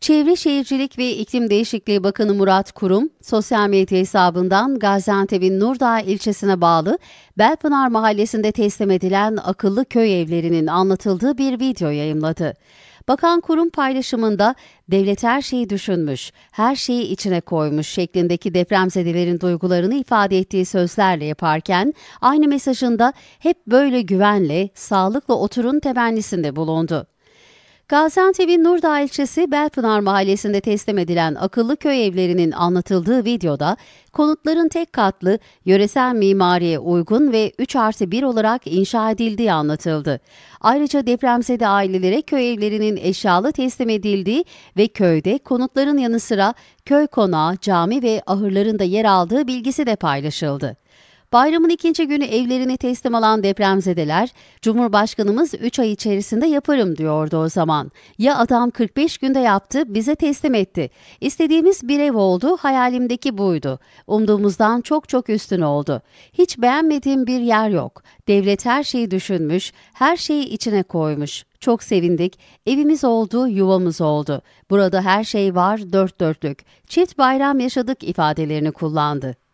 Çevre Şehircilik ve İklim Değişikliği Bakanı Murat Kurum, sosyal medya hesabından Gaziantep'in Nurdağ ilçesine bağlı Belpınar Mahallesi'nde teslim edilen akıllı köy evlerinin anlatıldığı bir video yayınladı. Bakan kurum paylaşımında devlet her şeyi düşünmüş, her şeyi içine koymuş şeklindeki depremzedelerin duygularını ifade ettiği sözlerle yaparken aynı mesajında hep böyle güvenle, sağlıkla oturun temennisinde bulundu. Gaziantep'in Nurdağ ilçesi Belpınar mahallesinde teslim edilen akıllı köy evlerinin anlatıldığı videoda konutların tek katlı, yöresel mimariye uygun ve 3 artı 1 olarak inşa edildiği anlatıldı. Ayrıca depremzede ailelere köy evlerinin eşyalı teslim edildiği ve köyde konutların yanı sıra köy konağı, cami ve ahırlarında yer aldığı bilgisi de paylaşıldı. Bayramın ikinci günü evlerini teslim alan depremzedeler, Cumhurbaşkanımız 3 ay içerisinde yaparım diyordu o zaman. Ya adam 45 günde yaptı, bize teslim etti. İstediğimiz bir ev oldu, hayalimdeki buydu. Umduğumuzdan çok çok üstün oldu. Hiç beğenmediğim bir yer yok. Devlet her şeyi düşünmüş, her şeyi içine koymuş. Çok sevindik. Evimiz oldu, yuvamız oldu. Burada her şey var, dört dörtlük. Çift bayram yaşadık ifadelerini kullandı.